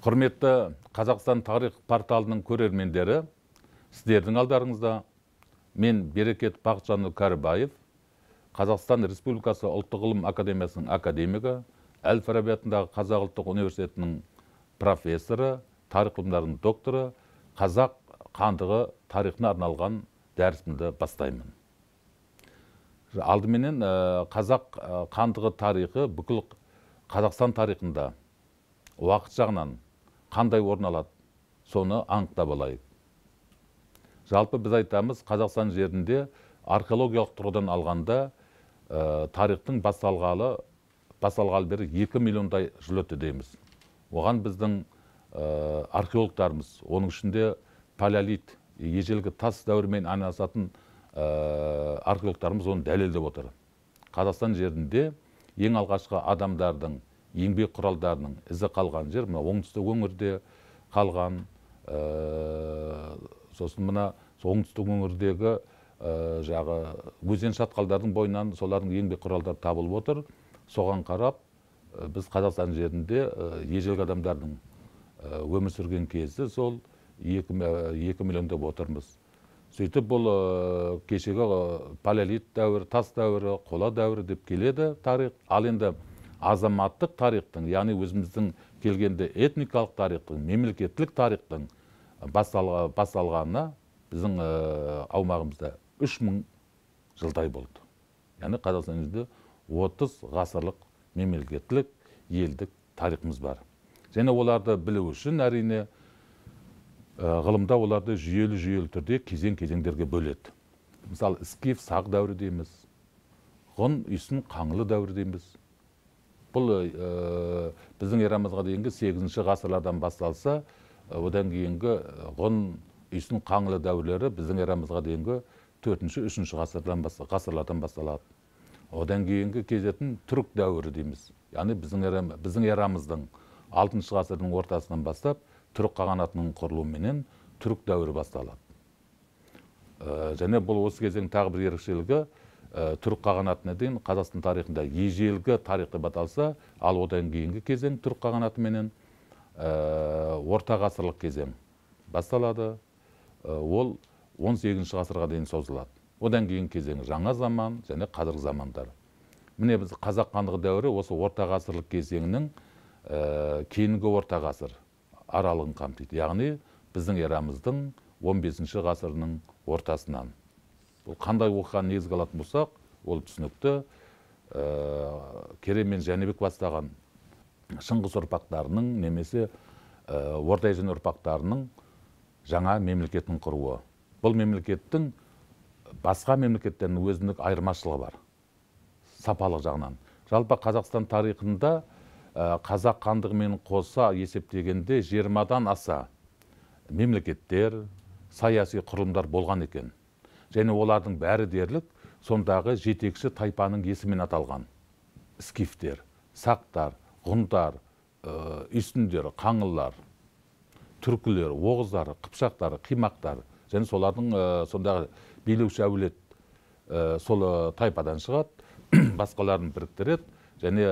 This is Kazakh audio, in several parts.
құрметті қазақстан тарих порталының көрермендері сіздердің алдарыңызда мен берекет бақытжанұлы кәрібаев қазақстан республикасы ұлттық ғылым академиясының академигі әл фараби атындағы қазақ ұлттық университетінің профессоры тарих ғылымдарының докторы қазақ қандығы тарихына арналған дәрісімді бастаймын алдыменен э, қазақ қандығы э, тарихы бүкіл қазақстан тарихында уақыт жағынан қандай орын алады соны анықтап алайық жалпы біз айтамыз қазақстан жерінде археологиялық тұрғыдан алғанда ә, тарихтың басталғалы басталғалы бері екі миллиондай жыл өтті дейміз оған біздің ә, археологтарымыз оның ішінде палеолит ежелгі тас дәуірімен айналысатын ә, археологтарымыз оны дәлелдеп отыр қазақстан жерінде ең алғашқы адамдардың еңбек құралдарының ізі қалған жер мына оңтүстік өңірде қалған ә, сосын мына оңтүстік өңірдегі ә, жағы өзен шатқалдардың бойынан солардың еңбек құралдары табылып отыр соған қарап э, біз қазақстан жерінде ежелгі адамдардың өмір сүрген кезі сол екі, екі миллион деп отырмыз сөйтіп бұл кешегі палеолит дәуірі тас дәуірі қола дәуірі деп келеді тарих ал енді азаматтық тарихтың яғни өзіміздің келгенде этникалық тарихтың мемлекеттілік тарихтың басталғанына біздің аумағымызда үш мың жылдай болды яғни қазақстан елінде отыз ғасырлық мемлекеттік елдік тарихымыз бар және оларды білу үшін әрине ғылымда оларды жүйелі жүйелі түрде кезең кезеңдерге бөледі мысалы скиф сақ дәуірі дейміз ғұн үйсін қаңлы дәуірі дейміз бұл э, біздің эрамызға дейінгі ші ғасырлардан басталса э, одан кейінгі э, ғұн үйсін қаңлы дәуірлері біздің эрамызға дейінгі төртінші үшінші ғасырдан ғасырлардан басталады одан кейінгі кезетін түрік дәуірі дейміз яғни біздің әрам, біздің эрамыздың алтыншы ғасырдың ортасынан бастап түрік қағанатының құрылуыменен түрік дәуірі басталады және бұл осы кезең тағы бір ерекшелігі Э, түрік қағанатына дейін қазақстан тарихында ежелгі тарих деп аталса ал одан кейінгі кезең түрік қағанаты менен э, орта ғасырлық кезең басталады э, ол 18 ғасырға дейін созылады одан кейін кезең жаңа заман және қазіргі замандар міне біз қазақ хандығы дәуірі осы орта ғасырлық кезеңнің ә, кейінгі орта ғасыр аралығын қамтиды яғни біздің эрамыздың 15 ғасырының ортасынан бұл қандай оқиғаны негізге алатын болсақ ол түсінікті ә, керей мен жәнібек бастаған шыңғыс ұрпақтарының немесе ә, орта ұрпақтарының жаңа мемлекетін құруы бұл мемлекеттің басқа мемлекеттердің өзіндік айырмашылығы бар сапалық жағынан жалпы қазақстан тарихында ә, қазақ хандығымен қоса есептегенде жиырмадан аса мемлекеттер саяси құрылымдар болған екен және олардың бәрі дерлік сондағы жетекші тайпаның есімен аталған скифтер сақтар ғұндар ә, қаңылар түркілер оғыздар қыпшақтар қимақтар және солардың сондағы билеуші әулет сол тайпадан шығады басқаларын біріктіреді және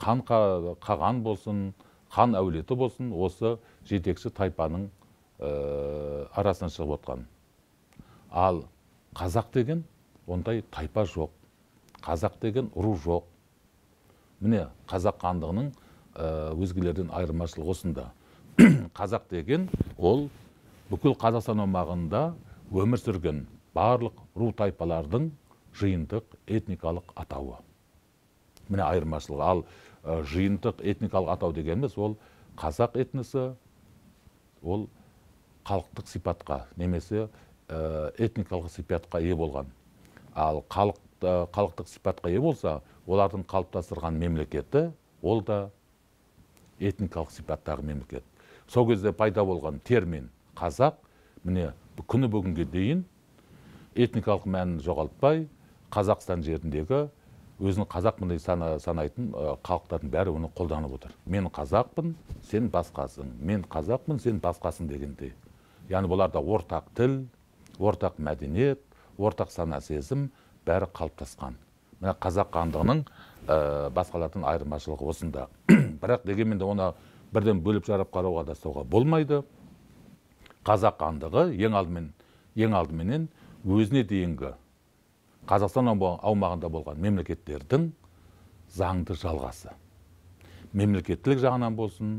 қан қаған болсын хан әулеті болсын осы жетекші тайпаның Э, арасынан шығып отқан ал қазақ деген ондай тайпа жоқ қазақ деген ру жоқ міне қазақ хандығының э, өзгелерден айырмашылығы осында қазақ деген ол бүкіл қазақстан аумағында өмір сүрген барлық ру тайпалардың жиынтық этникалық атауы міне айырмашылығы ал э, жиынтық этникалық атау дегеніміз ол қазақ этносы ол халықтық сипатқа немесе э, этникалық сипатқа ие болған ал халық э, халықтық сипатқа ие болса олардың қалыптастырған мемлекеті ол да этникалық сипаттағы мемлекет сол кезде пайда болған термин қазақ міне күні бүгінге дейін этникалық мәнін жоғалтпай қазақстан жеріндегі өзін қазақпын деп сана, санайтын э, халықтардың бәрі оны қолданып отыр мен қазақпын сен басқасың мен қазақпын сен басқасың дегендей яғни бұларда ортақ тіл ортақ мәдениет ортақ сана сезім бәрі қалыптасқан міне қазақ хандығының басқалардан айырмашылығы осында бірақ дегенмен де оны бірден бөліп жарып қарауға да соға болмайды қазақ хандығы ең алдымен ең алдыменен өзіне дейінгі қазақстан аумағында болған мемлекеттердің заңды жалғасы мемлекеттілік жағынан болсын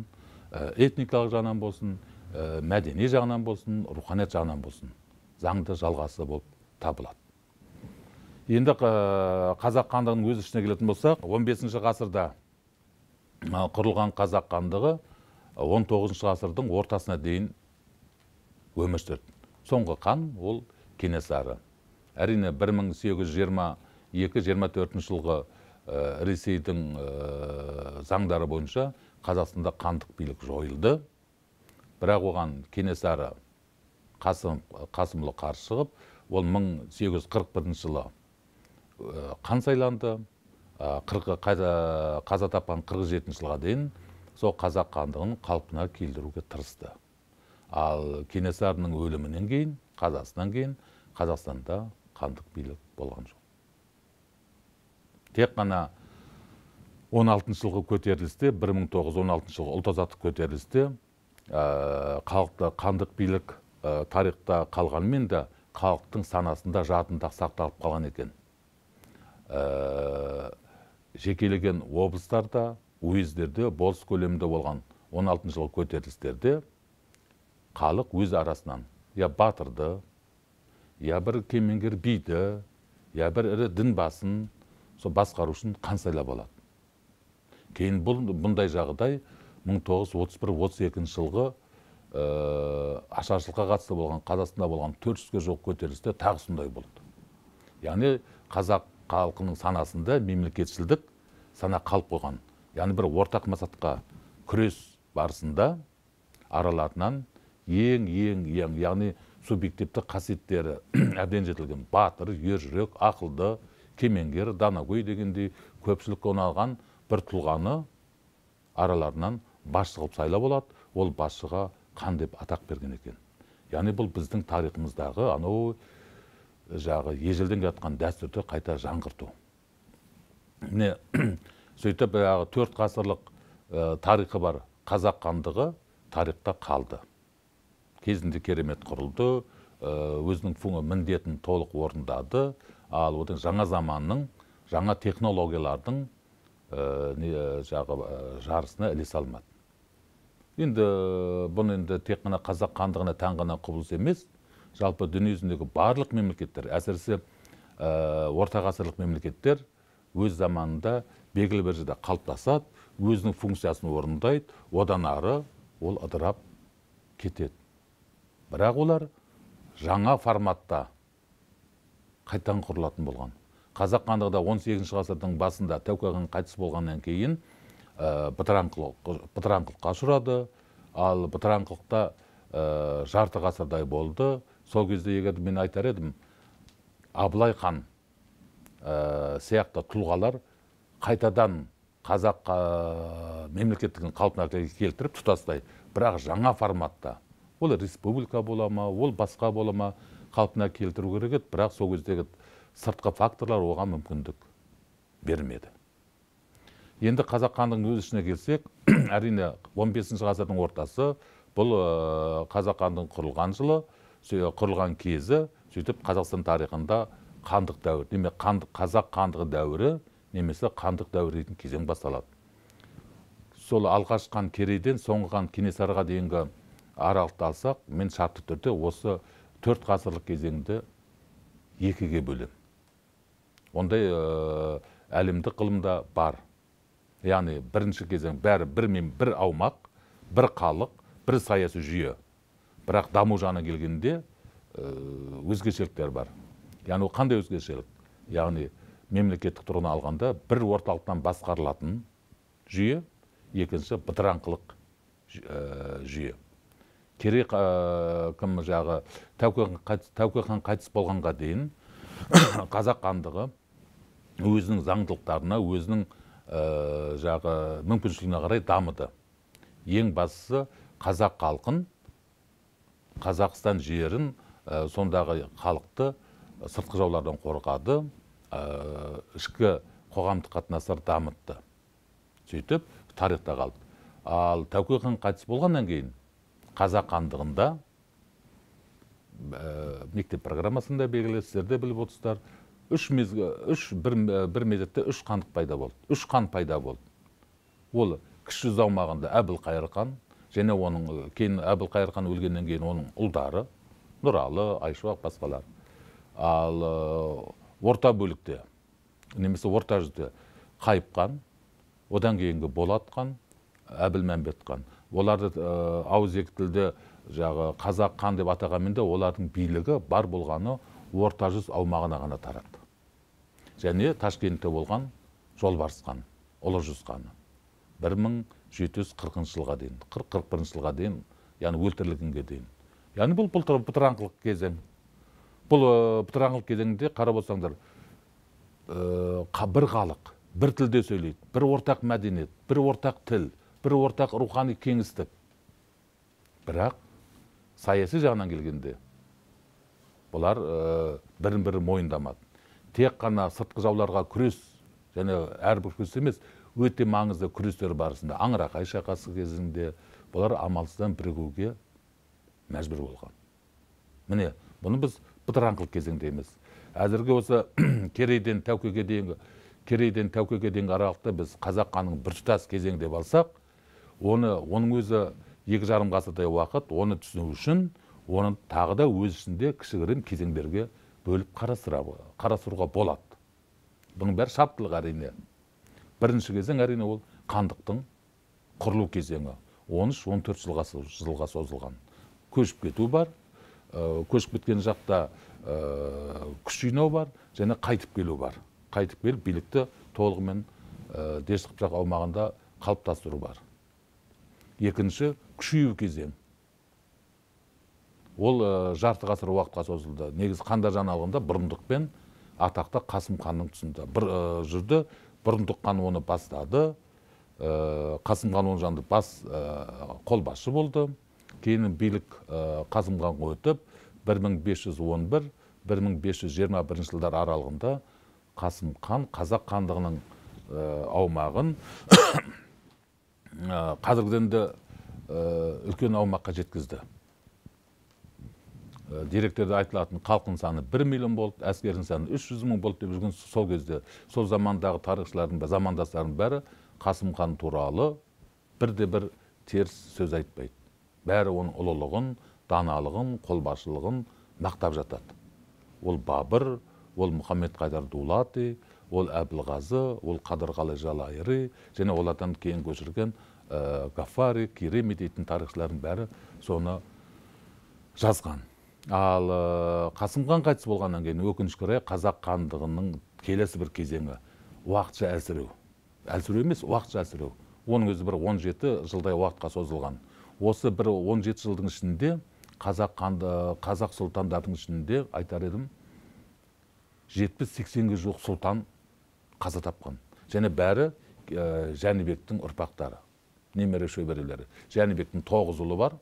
этникалық жағынан болсын ә, мәдени жағынан болсын руханият жағынан болсын заңды жалғасы болып табылады енді қазақ хандығының өз ішіне келетін болсақ 15 ғасырда құрылған қазақ хандығы 19 ғасырдың ортасына дейін өмір сүрді соңғы хан ол кенесары әрине 1822-24 жылғы э, ресейдің э, заңдары бойынша қазақстанда қандық билік жойылды бірақ оған кенесары қасым, қасымұлы қарсы шығып ол 1841 жылы қан сайланды қырқы, қаза, тапқан жетінші жылға дейін сол қазақ хандығын қалпына келтіруге тырысты ал кенесарының өлімінен кейін қазасынан кейін қазақстанда қандық билік болған жоқ тек қана 16 жылғы көтерілісте 1916 жылғы ұлт азаттық көтерілісте Ә, халықты қандық билік ә, тарихта қалғанмен де халықтың санасында жадында сақталып қалған екен ә, жекелеген облыстарда уездерде болыс көлемінде болған 16 жылғы көтерілістерде халық өз арасынан я батырды я бір кемеңгер биді я бір ірі дін басын сол басқару үшін қан сайлап алады кейін бұл бұндай жағдай 1931-32 жылғы ә, ашаршылыққа қатысты болған қазақстанда болған төрт жүзге жоқ көтерілісте тағы сондай болды яғни қазақ халқының санасында мемлекетшілдік сана қалып қойған яғни бір ортақ мақсатқа күрес барысында араларынан ең ең ең яғни субъективті қасиеттері әбден жетілген батыр ержүрек ақылды кемеңгер данагөй дегендей көпшілікке ұнаған бір тұлғаны араларынан басшы қылып сайлап алады ол басшыға қан деп атақ берген екен яғни бұл біздің тарихымыздағы анау жағы ежелден жатқан дәстүрді қайта жаңғырту міне сөйтіп жаңағы ә, төрт ғасырлық ә, тарихы бар қазақ хандығы тарихта қалды кезінде керемет құрылды ә, өзінің фуңы міндетін толық орындады ал одан жаңа заманның жаңа технологиялардың ә, не, ә, жағы, ә, жарысына ілесе алмады енді бұны енді тек қана қазақ хандығына тән ғана құбылыс емес жалпы дүниежүзіндегі барлық мемлекеттер әсіресе ә, орта ортағасырлық мемлекеттер өз заманында белгілі бір жерде қалыптасады өзінің функциясын орындайды одан ары ол ыдырап кетеді бірақ олар жаңа форматта қайтадан құрылатын болған қазақ хандығы да 18 ғасырдың басында тәуке хан қайтыс болғаннан кейін бытыраңқылыққа э, ұшырады ал бытыраңқылықта э, жарты ғасырдай болды сол кезде егер мен айтар едім абылай хан э, сияқты тұлғалар қайтадан қазақ мемлекеттігін қалпына келтіріп тұтастай бірақ жаңа форматта ол республика бола ма ол басқа бола ма қалпына келтіру керек еді бірақ сол кездегі сыртқы факторлар оған мүмкіндік бермеді енді қазақ хандығының өз ішіне келсек әрине 15 бесінші ғасырдың ортасы бұл э, қазақ хандығының құрылған жылы құрылған кезі сөйтіп қазақстан тарихында қандық дәуір немесе қазақ хандығы дәуірі немесе қандық дәуірі дейтін кезең басталады сол алғаш хан керейден соңғы хан кенесарыға дейінгі аралықты алсақ мен шартты түрде осы төрт ғасырлық кезеңді екіге бөлемін ондай э, әлемдік ғылымда бар яғни бірінші кезең бәрі бір мен бір аумақ бір қалық, бір саяси жүйе бірақ даму жағына келгенде өзгешеліктер бар яғни ол қандай өзгешелік яғни мемлекеттік тұрғыдан алғанда бір орталықтан басқарылатын жүйе екінші бытыраңқылық жүйе керей ә, кім жағы тәуке хан қайтыс болғанға дейін қазақ хандығы өзінің заңдылықтарына өзінің ә, жағы мүмкіншілігіне қарай дамыды ең бастысы қазақ халқын қазақстан жерін э, сондағы халықты сыртқы жаулардан қорғады ә, ішкі қоғамдық қатынастар дамытты сөйтіп тарихта қалды ал тәуке хан қайтыс болғаннан кейін қазақ хандығында ә, мектеп программасында белгілі сіздер де біліп отырсыздар үш мезгіл үш бір, бір мезетте үш хандық пайда болды үш хан пайда болды ол кіші жүз аумағында әбілқайыр хан және оның кейін әбілқайыр хан өлгеннен кейін оның ұлдары нұралы айшуақ басқалар ал орта бөлікте немесе орта жүзде қайып хан одан кейінгі болат хан әбілмәмбет хан оларды ауызекі тілде жағы қазақ хан деп атағанмен де олардың билігі бар болғаны орта жүз аумағына ғана тарады және ташкентте болған жолбарыс хан ұлы жүз ханы бір мың жеті жүз қырқыншы жылға дейін қырық қырық бірінші жылға дейін яғни өлтірілгенге дейін яғни бұл бытыраңқылық кезең бұл бұтыраңқылық кезеңде қарап отырсаңдар бір халық бір тілде сөйлейді бір ортақ мәдениет бір ортақ тіл бір ортақ рухани кеңістік бірақ саяси жағынан келгенде бұлар ә, э, бірін бірі мойындамады тек қана сыртқы жауларға күрес және әрбір күрес емес өте маңызды күрестер барысында аңырақай шайқасы кезінде бұлар амалсыздан бірігуге мәжбүр болған міне бұны біз бытыраңқылық кезеңде емес Әзірге осы керейден тәукеге дейінгі керейден тәукеге дейінгі аралықта біз қазақ ханының біртұтас кезең деп алсақ оны оның өзі екі жарым ғасырдай уақыт оны түсіну үшін оны тағы да өз ішінде кішігірім кезеңдерге бөліп қарастыруға болады бұның бәрі шарттылық әрине бірінші кезең әрине ол қандықтың құрылу кезеңі 13-14 жылға, жылға созылған көшіп кету бар ә, көшіп кеткен жақта ә, күш жинау бар және қайтып келу бар қайтып келіп билікті толығымен ә, дешті қыпшақ аумағында қалыптастыру бар екінші күшею кезең ол э, жарты ғасыр уақытқа созылды негізі қандар алғанда бұрындық пен атақты қасым ханның тұсында бір э, жүрді бұрындық хан оны бастады ә, қасым хан оның жанында бас ә, қолбасшы болды кейін билік ә, қасым ханға өтіп 1511-1521 жылдар аралығында қасым хан қазақ хандығының аумағын қазіргіден үлкен аумаққа жеткізді Э, деректерде айтылатын халқының саны бір миллион болды әскердің саны үш жүз мың болды деп жүрген сол кезде сол замандағы тарихшылардың замандастарының бәрі қасым хан туралы бірде бір теріс сөз айтпайды бәрі оның ұлылығын даналығын қолбасшылығын мақтап жатады ол бабыр ол мұхаммед қайдар дулати ол әбілғазы ол қадырғалы жалайыри және олардан кейін көшірген ә, э, гафари киреми дейтін тарихшылардың бәрі соны жазған ал э, қасым хан қайтыс болғаннан кейін өкінішке орай қазақ хандығының келесі бір кезеңі уақытша әлсіреу әлсіреу емес уақытша әлсіреу оның өзі бір 17 жеті жылдай уақытқа созылған осы бір 17 жеті жылдың ішінде қазақ қанды э, қазақ сұлтандардың ішінде айтар едім 70 сексенге жуық сұлтан қаза тапқан және бәрі ә, жәнібектің ұрпақтары немере шөберелері жәнібектің тоғыз ұлы бар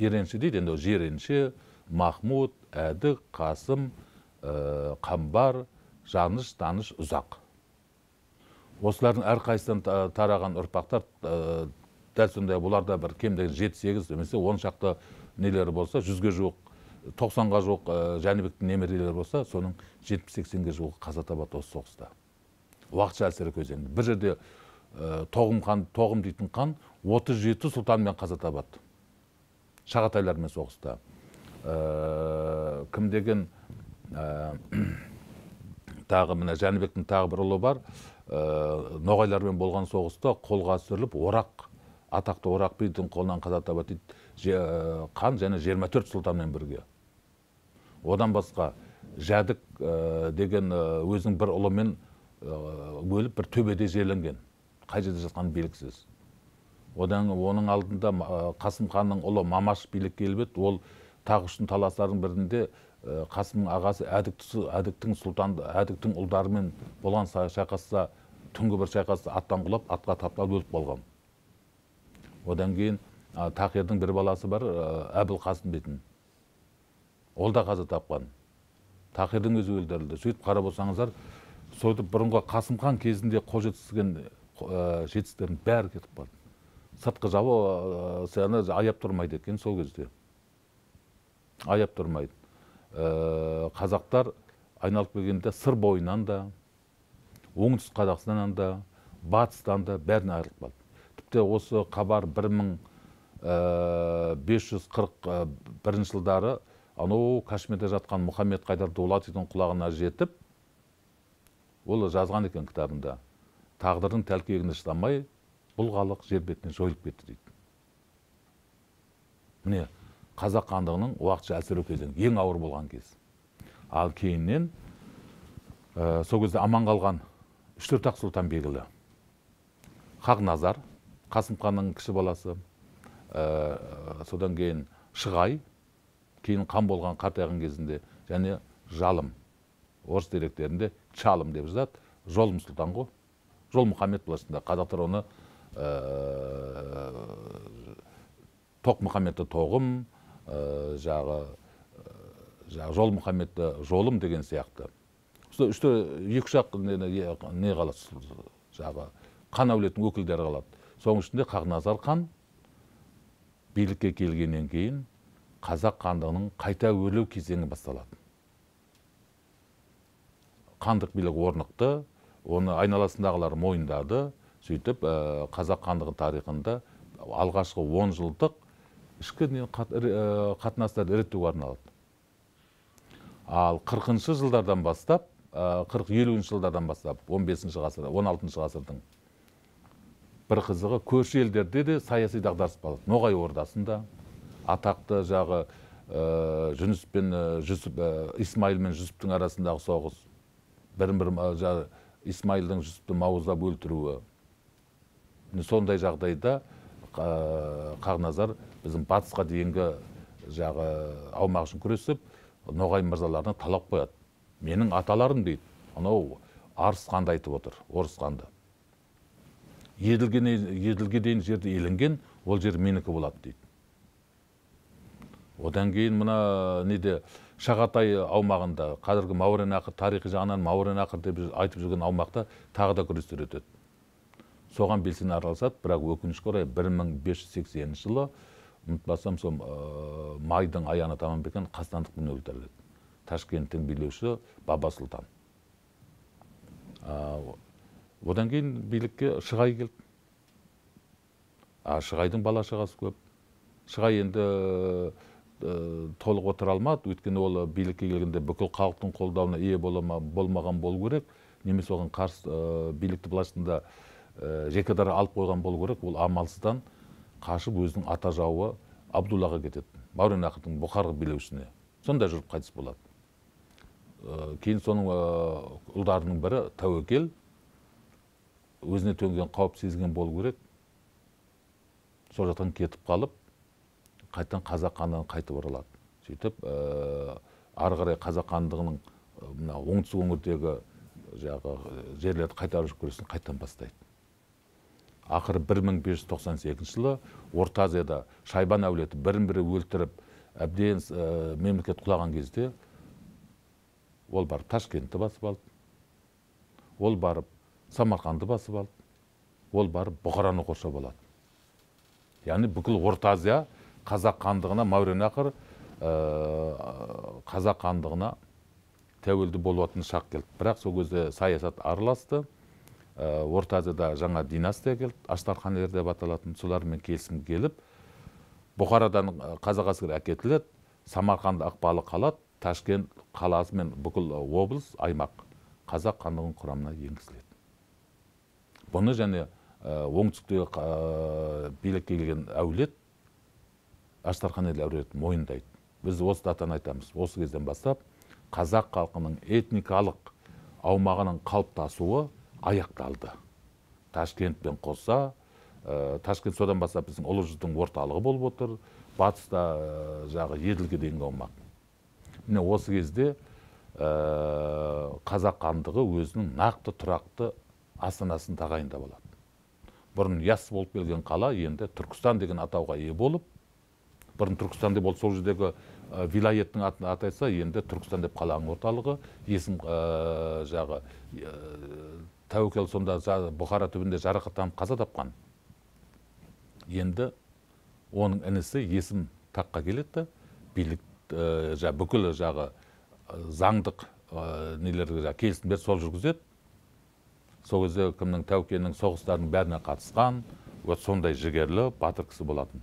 еренші дейді енді жиренші махмуд әдік қасым ә, қамбар жаныш таныш ұзақ осылардың әрқайсысынан тараған ұрпақтар ә, дәл сондай бұларда бір кем дегенде жеті сегіз немесе он шақты нелері болса жүзге жуық тоқсанға жуық ә, жәнібектің немерелері болса соның жетпіс сексенге жуығы қаза табады осы соғыста уақытша әсері көзденді бір жерде ә, тоғым қан тоғым дейтін қан отыз жеті сұлтанмен қаза табады шағатайлармен соғысты ә, э, кім деген э, тағы мына жәнібектің тағы бір ұлы бар э, ноғайлармен болған соғыста қолға түсіріліп орақ атақты орақ бидің қолынан қаза табады дейді қан және 24 сұлтанмен бірге одан басқа жәдік деген өзінің бір ұлымен өліп бір төбеде жерленген қай жерде жатқаны белгісіз одан оның алдында э, қасым ханның ұлы мамаш билікке келіп еді ол тақ үшін таластардың бірінде э, қасымның ағасы әдік, әдіктің сұлтан әдіктің ұлдарымен болған шайқаста түнгі бір шайқаста аттан құлап атқа тапталып өліп қалған одан кейін ә, бір баласы бар ә, э, әбілқасым дейтін ол да қаза тапқан тақирдің өзі өлтірілді сөйтіп қарап отырсаңыздар сөйтіп бұрынғы қасым хан кезінде қол жеткізген жетістіктердің бәрі кетіп қалды сыртқы жауы э, аяп тұрмайды екен сол кезде аяп тұрмайды э, қазақтар айналып келгенде сыр бойынан да оңтүстік қазақстаннан да батыстан да бәрін айырылып қалды тіпті осы хабар бір мың э, бес жүз қырық бірінші жылдары анау кашмирде жатқан мұхаммед қайдар дулатидың құлағына жетіп ол жазған екен кітабында тағдырдың тәлкегіне шыдамай бұл халық жер бетінен жойылып кетті дейді міне қазақ хандығының уақытша әлсіреу кезеңі ең ауыр болған кез ал кейіннен ә, сол кезде аман қалған ақ сұлтан белгілі хақназар қасым ханның кіші баласы ә, содан кейін шығай кейін қан болған қартайған кезінде және жалым орыс деректерінде чалым деп жазады жолым сұлтан ғой жол мұхаммед былайша қазақтар оны Э, тоқмұхаммедті тоғым э, э, жағы жол мұхаммедті жолым деген сияқты сол үште екі үш ақ не, қалады жағы қан әулетінің өкілдері қалады соның ішінде қақназар хан билікке келгеннен кейін қазақ хандығының қайта өрлеу кезеңі басталады Қандық билік орнықты оны айналасындағылар мойындады сөйтіп э, қазақ хандығы тарихында алғашқы он жылдық ішкі э, қатынастарды реттеуге арналады ал қырқыншы жылдардан бастап э, қырық елуінші жылдардан бастап он бесінші ғасыр он алтыншы ғасырдың бір қызығы көрші елдерде де саяси дағдарыс болады ноғай ордасында атақты жағы ә, жүніс пен жүсіп ә, исмаил мен жүсіптің арасындағы соғыс бірін бірі исмаилдың жүсіпті мауыздап өлтіруі сондай жағдайда қағназар біздің батысқа дейінгі жағы аумақ үшін күресіп ноғай мырзаларына талап қояды менің аталарым дейді анау арыс айтып отыр орыс ханды еділге, еділге дейін жерді иеленген ол жер менікі болады дейді одан кейін мына неде шағатай аумағында қазіргі мауреннахр тарихи жағынан мауреннахр деп айтып жүрген аумақта тағы да күрестер өтеді соған белсене араласады бірақ өкінішке орай сексенінші жылы ұмытпасам сол ә, майдың аяғына таман бекен қастандықпен өлтіріледі ташкенттің билеуші баба сұлтан ә, одан кейін билікке шығай келді а шығайдың бала шағасы көп шығай енді ә, толық отыра алмады өйткені ол билікке келгенде бүкіл халықтың қолдауына ие болама, болмаған болу керек немесе оған қарсы ә, билікті былайша Э, жеке дара алып қойған болу керек ол амалсыздан қашып өзінің ата жауы абдуллаға кетеді мауреннахрдың бұқарғы билеушісіне сонда жүріп қайтыс болады ә, кейін соның э, ұлдарының бірі тәуекел өзіне төнген қауіп сезген болу керек сол жақтан кетіп қалып қайтадан қазақ хандығына қайтып оралады сөйтіп ә, ары қарай қазақ хандығының мына оңтүстік өңірдегі жаңағы жерлерді қайтару күресін қайтадан бастайды ақыры 1598 жылы орта азияда шайбан әулеті бірін бірі өлтіріп әбден ә, мемлекет құлаған кезде ол барып ташкентті басып алды ол барып самарқанды басып алды ол барып бұхараны қоршап алады яғни бүкіл орта азия қазақ хандығына Маурен ә, э, қазақ хандығына тәуелді болатын шақ келді бірақ сол кезде саясат араласты Э, орта азияда жаңа династия келді аштарханилер деп аталатын солармен келісім келіп Бұқарадан э, қазақ әскері әкетіледі самарқанд ықпалы қалады ташкент қаласы мен бүкіл э, облыс аймақ қазақ хандығының құрамына енгізіледі бұны және ә, оңтүстіктегі билікке келген әулет аштарханелі әулетін мойындайды біз осы датаны айтамыз осы кезден бастап қазақ халқының этникалық аумағының қалыптасуы аяқталды ташкентпен қоса э, ташкент содан бастап біздің ұлы жүздің орталығы болып отыр батыста э, жағы еділге дейінгі аумақ міне осы кезде э, қазақ хандығы өзінің нақты тұрақты астанасын тағайында алады бұрын яс болып келген қала енді түркістан деген атауға ие болып бұрын түркістан деп ол сол жердегі ә, атын атайса енді түркістан деп қаланың орталығы есім тәуекел сонда бұхара түбінде жарақаттанып қаза тапқан енді оның інісі есім таққа келетті. да билік ә, бүкіл жағы ә, заңдық ә, нелерге жа, сол жүргізеді сол кезде кімнің тәукенің соғыстарының бәріне қатысқан вот сондай жігерлі батыр кісі болатын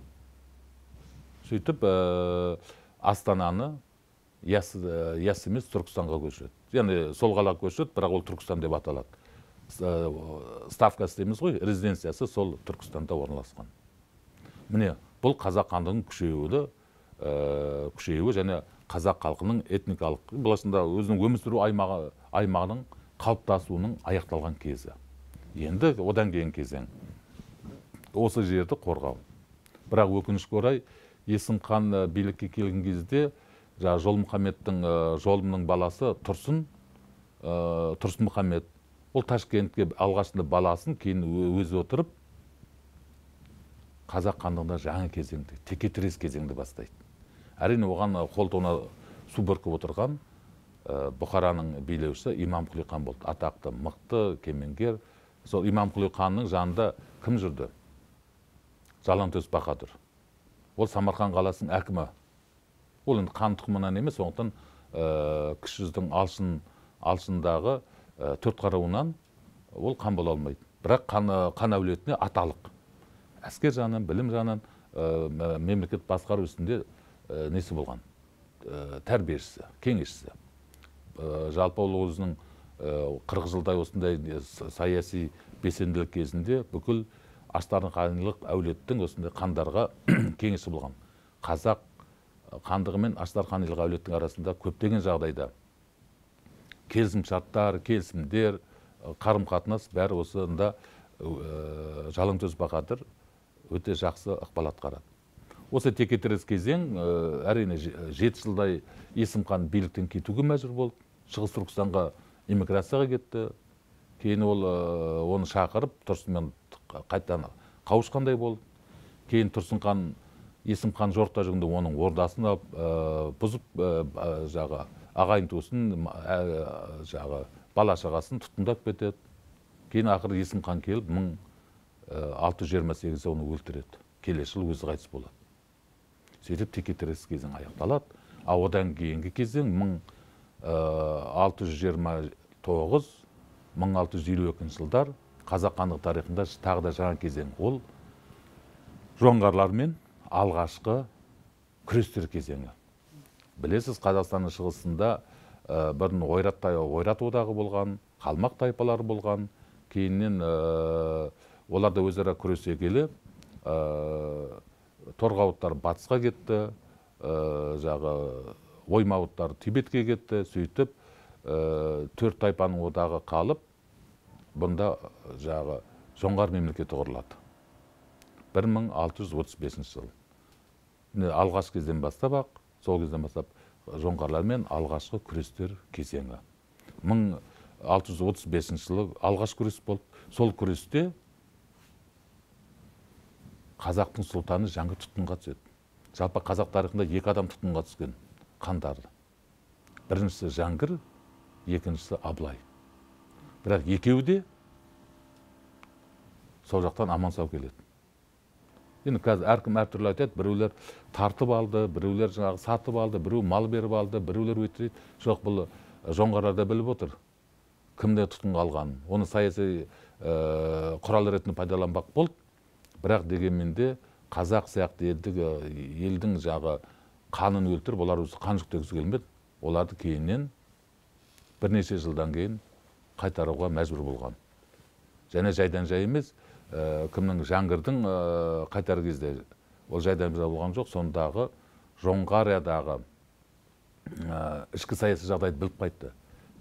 сөйтіп ә, астананы яс емес ә, түркістанға көшіреді яғни сол қалаға көшіреді бірақ ол түркістан деп аталады Э, ставкасы дейміз ғой резиденциясы сол түркістанда орналасқан міне бұл қазақ хандығының күшеюді ә, э, күшеюі және қазақ халқының этникалық былайша өзінің өмір сүру аймағы аймағының қалыптасуының аяқталған кезі енді одан кейін кезең осы жерді қорғау бірақ өкінішке орай есім хан э, билікке келген кезде жаңағы жолмұхаммедтің жолымның баласы тұрсын тұрсын мұхаммед ол ташкентке алғашында баласын кейін өзі отырып қазақ хандығында жаңа кезеңді теке кезеңді бастайды әрине оған қолтығына су бүркіп отырған ә, бұқараның билеушісі имамқұли хан болды атақты мықты кемеңгер сол имамқұли ханның жанында кім жүрді жалаңтөс бақадыр. ол самарқан қаласының әкімі ол енді қан тұқымынан емес сондықтан ә, кіші жүздің алшын алшындағы Э, төрт қаруынан ол қан бола алмайды бірақ қан, э, қан әулетіне аталық әскер жағынан білім жағынан ә, мемлекет басқару ісінде несі болған ә, тәрбиешісі кеңесшісі ә, жалпы ол өзінің қырық жылдай осындай саяси белсенділік кезінде бүкіл қанылық әулеттің осындай қандарға кеңесі болған қазақ қандығы мен аштарханилық әулеттің арасында көптеген жағдайда келісімшарттар келісімдер қарым қатынас бәрі осында ә, жалаңтөс өте жақсы ықпал атқарады осы текетірес кезең әрине жеті жылдай есім хан биліктен кетуге мәжбүр болды шығыс түркістанға эмиграцияға кетті кейін ол оны шақырып тұрсынмен қайтадан қауышқандай болды кейін тұрсын хан есім хан жорықта жүргенде оның ордасын алып ә, бұзып ә, ағайын туысын ә, жағы бала шағасын тұтқындап кетеді кейін ақыры есім хан келіп мың ә, алты жүз жиырма сегізде оны өлтіреді келесі жылы өзі қайтыс болады сөйтіп теке кезең аяқталады ал одан кейінгі кезең мың ә, алты жүз жиырма тоғыз мың алты жүз елу екінші жылдар қазақ хандығы тарихында тағы да жаңа кезең ол жоңғарлармен алғашқы күрестер кезеңі білесіз қазақстанның шығысында ә, бұрын ойрат, ойрат одағы болған қалмақ тайпалары болған кейіннен оларды өзірі өзара күресе келе торғауыттар батысқа кетті ә, жағы оймауыттар тибетке кетті сөйтіп ә, төрт тайпаның одағы қалып бұнда жағы жоңғар мемлекеті құрылады 1635 жыл алғаш кезден бастап ақ сол кезден бастап жоңғарлармен алғашқы күрестер кезеңі мың алты жүз отыз бесінші жылы алғаш күрес болды сол күресте қазақтың сұлтаны жаңа тұтқынға түседі жалпы қазақ тарихында екі адам тұтқынға түскен қандар біріншісі жәңгір екіншісі абылай бірақ екеуі де сол жақтан аман сау келеді енді қазір әркім әртүрлі айтады біреулер тартып алды біреулер жаңағы сатып алды біреу мал беріп алды біреулер өйтті жоқ бұл жоңғарлар да біліп отыр кімді тұтқынға алғанын оны саяси ә, құрал ретінде пайдаланбақ болды бірақ дегенмен де қазақ сияқты елді елдің жағы қанын өлтіріп олар өзі қан жүктегісі келмеді оларды кейіннен бірнеше жылдан кейін қайтаруға мәжбүр болған және жайдан жай емес Э, кімнің жаңғырдың э, қайтар кезде ол жайдан болған жоқ сондағы жоңғариядағы э, ішкі саяси жағдайды біліп қайтты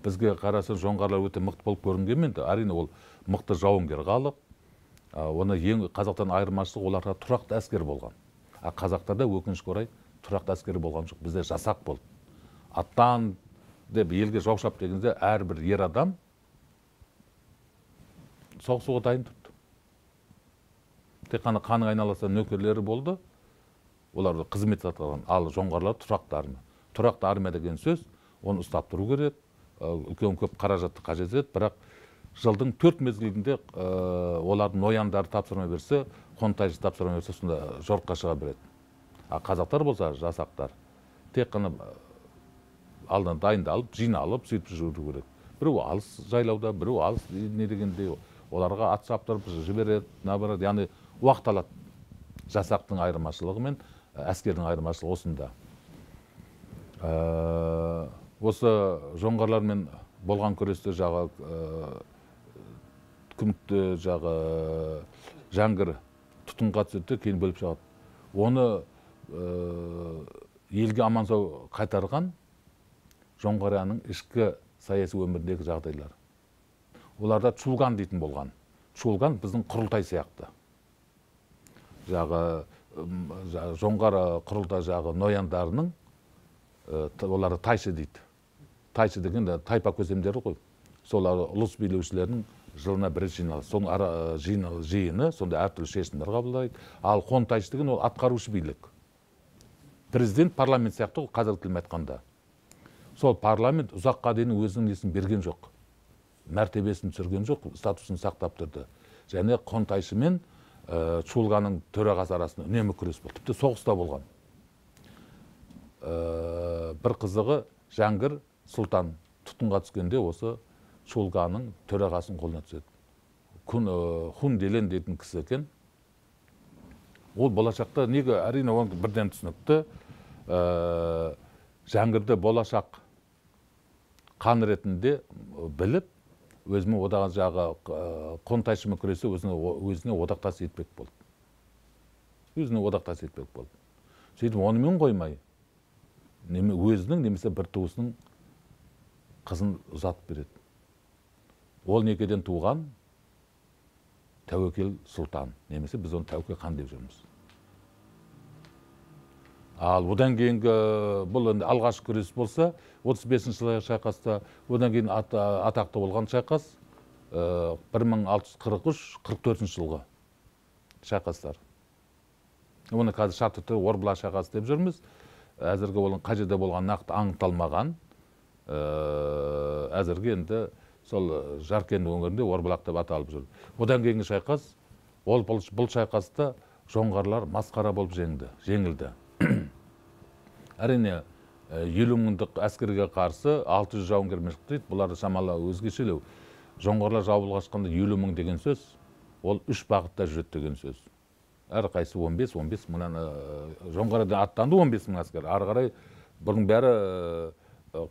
бізге қараса жоңғарлар өте мықты болып көрінгенмен әрине ол мықты жауынгер халық оны ең қазақтан айырмашылығы оларға тұрақты әскер болған ал қазақтарда өкінішке орай тұрақты әскер болған жоқ бізде жасақ болды аттан деп елге жау дегенде әрбір ер адам соғысуға дайын тек қана қаның айналаса нөкерлері болды олар қызмет атқарған ал жоңғарлар тұрақты армия тұрақты армия деген сөз оны ұстап тұру керек үлкен көп қаражатты қажет етеді бірақ жылдың төрт мезгілінде ә, олардың нояндары тапсырма берсе қонтайшы тапсырма берсе сонда жорыққа шыға береді а қазақтар болса жасақтар тек қана алдынан дайындалып жиналып сөйтіп жүру керек біреу алыс жайлауда біреу алыс не дегендей оларға ат шаптырып жібереді наоборот яғни уақыт алады жасақтың айырмашылығы мен э, әскердің айырмашылығы осында ә, осы жоңғарлармен болған күресте жағы ә, күмікті жағы жәңгір тұтқынға түседі кейін бөліп шығады оны ә, елге аман сау қайтарған жоңғарияның ішкі саяси өміріндегі жағдайлар оларда чулган дейтін болған чулган біздің құрылтай сияқты жағы жоңғар құрылтай жағы нояндарының э, олар тайшы дейді тайшы деген тайпа көсемдері ғой солар ұлыс билеушілердің жылына бір жиналады соның э, жиыны сонда әртүрлі шешімдер қабылдайды ал қонтайшы деген ол атқарушы билік президент парламент сияқты ғой қазіргі тілмен айтқанда сол парламент ұзаққа дейін өзінің несін берген жоқ мәртебесін түсірген жоқ статусын сақтап тұрды және қонтайшымен мен ә, э, чулганың төрағасы арасында үнемі күрес болды тіпті соғыста болған ә, бір қызығы жәңгір сұлтан тұтқынға түскенде осы чулганың төрағасын қолына түседі күн э, хун делен дейтін кісі екен ол болашақта неге әрине оны бірден түсінікті ә, жәңгірді болашақ қан ретінде біліп өзіме одақ жағы қонтайшымен күресі өзіне, өзіне одақтас етпек болды өзіне одақтас етпек болды сөйтіп онымен қоймай неме, өзінің немесе бір туысының қызын ұзатып береді ол некеден туған тәуекел сұлтан немесе біз оны тәуке хан деп жүрміз ал одан кейінгі бұл енді алғашқы күрес болса 35 бесінші жылғы шайқаста одан кейін атақты болған шайқас 1643-44 э, жылғы шайқастар оны қазір шартты түрде орбұлақ шайқасы деп жүрміз әзірге оның қай жерде болғаны нақты анықталмаған э, әзірге енді сол жаркент өңірінде орбұлақ деп аталып жүр одан кейінгі шайқас ол бұл, бұл шайқаста жоңғарлар масқара болып жеңді жеңілді әрине елу мыңдық әскерге қарсы алты жүз шықты дейді бұлар шамалы өзгешелеу жоңғарлар жабылып шыққанда елу мың деген сөз ол үш бағытта жүреді деген сөз әрқайсысы 15 бес он бес мыңнан жоңғардан аттанды он бес мың әскер ары қарай бұның бәрі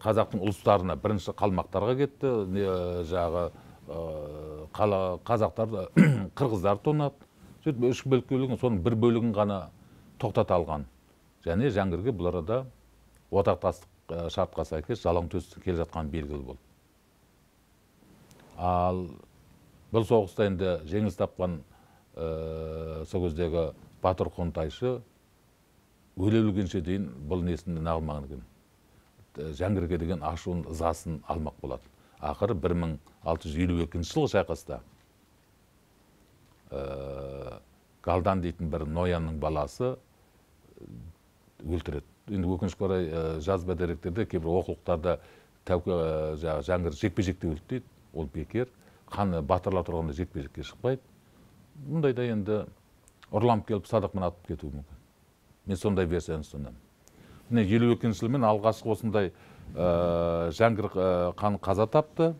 қазақтың ұлыстарына бірінші қалмақтарға кетті жағы қала қазақтарды қырғыздарды тонады сөйтіп үш бөлікке бөлген соның бір бөлігін ғана тоқтата алған және жәңгірге бұл арада отақтастық шартқа сәйкес жалаңтөс келе жатқан белгілі болды ал бұл соғыста енді жеңіліс тапқан сол кездегі батыр қонтайшы өле өлгенше дейін бұл несін неғылмаған екен жәңгірге деген ашуын ызасын алмақ болады ақыры 1652 жылғы шайқаста ә, галдан дейтін бір нояның баласы өлтіреді енді өкінішке орай жазба деректерде кейбір оқулықтарда тәуке жаңағы жәңгір жекпе жекте өлді дейді ол бекер қан батырлар тұрғанда жекпе жекке шықпайды мұндайда енді ұрланып келіп садақпен атып кетуі мүмкін мен сондай версияны ұстанамын міне елу екінші жылы мен алғашқы осындай ә, жәңгір хан қаза тапты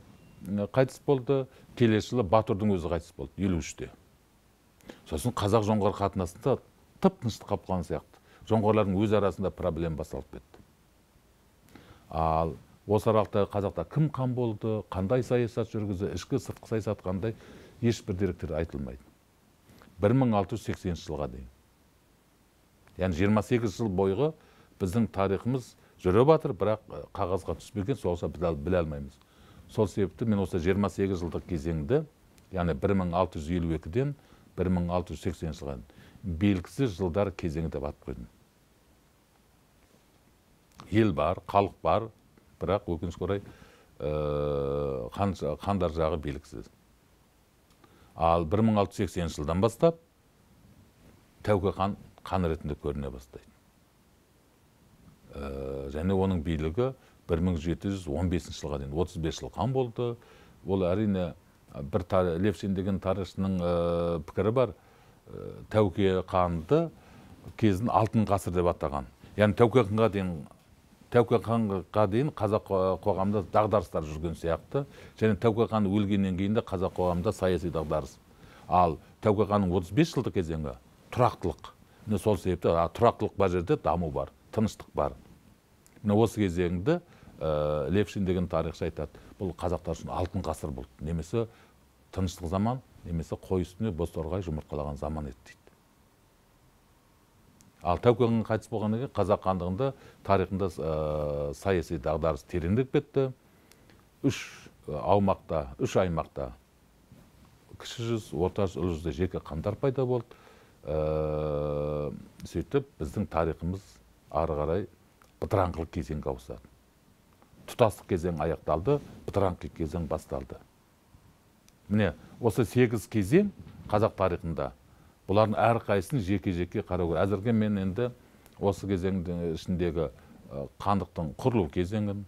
қайтыс болды келесі жылы батырдың өзі қайтыс болды елу үште сосын қазақ жоңғар қатынасында тып тыныштық қалып қалған сияқты жоңғарлардың өз арасында проблема басталып кетті ал осы аралықта Қазақта кім қан болды қандай саясат жүргізді ішкі сыртқы саясат қандай ешбір деректер айтылмайды 1680 жылға дейін яғни 28 жыл бойғы біздің тарихымыз жүріп жатыр бірақ қағазға түспеген соғыса біле алмаймыз сол себепті мен осы 28 жылдық кезеңді яғни 1652-ден 1680 жылға дейін белгісіз жылдар кезеңі деп атып қойдым ел бар халық бар бірақ өкінішке орай қандар э, жағы белгісіз ал 1680 жылдан бастап тәуке хан хан ретінде көріне бастайды э, және оның билігі 1715 жылға дейін 35 жыл хан болды ол әрине бір левшин деген тарихшының э, пікірі бар тәуке ханды кезін алтын ғасыр деп атаған яғни тәуке ханға дейін тәуке ханға дейін қазақ қоғамында дағдарыстар жүрген сияқты және тәуке хан өлгеннен кейін де қазақ қоғамында саяси дағдарыс ал тәуке ханның отыз бес жылдық кезеңі тұрақтылық міне сол себепті тұрақтылық бар жерде даму бар тыныштық бар міне осы кезеңді ә, левшин деген тарихшы айтады бұл қазақтар үшін алтын ғасыр болды немесе тыныштық заман немесе қой үстіне бозторғай жұмыртқалаған заман еді дейді ал тәуке қайтыс болғаннан кейін қазақ хандығында тарихында ә, саяси дағдарыс тереңдеп кетті үш э, аумақта үш аймақта кіші жүз орта жүз жүзде жеке хандар пайда болды ә, сөйтіп біздің тарихымыз ары қарай бытыраңқылық кезеңге ауысады тұтастық кезең аяқталды бытыраңқылық кезең басталды міне осы сегіз кезең қазақ тарихында бұлардың әрқайсысын жеке жеке қарау керек әзірге мен енді осы кезеңдің ішіндегі қандықтың құрылу кезеңін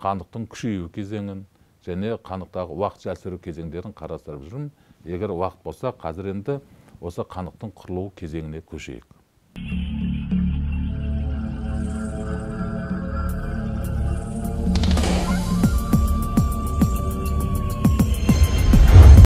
қандықтың күшею кезеңін және қандықтағы уақытша әлсіру кезеңдерін қарастырып жүрмін егер уақыт болса қазір енді осы қандықтың құрылу кезеңіне көшейік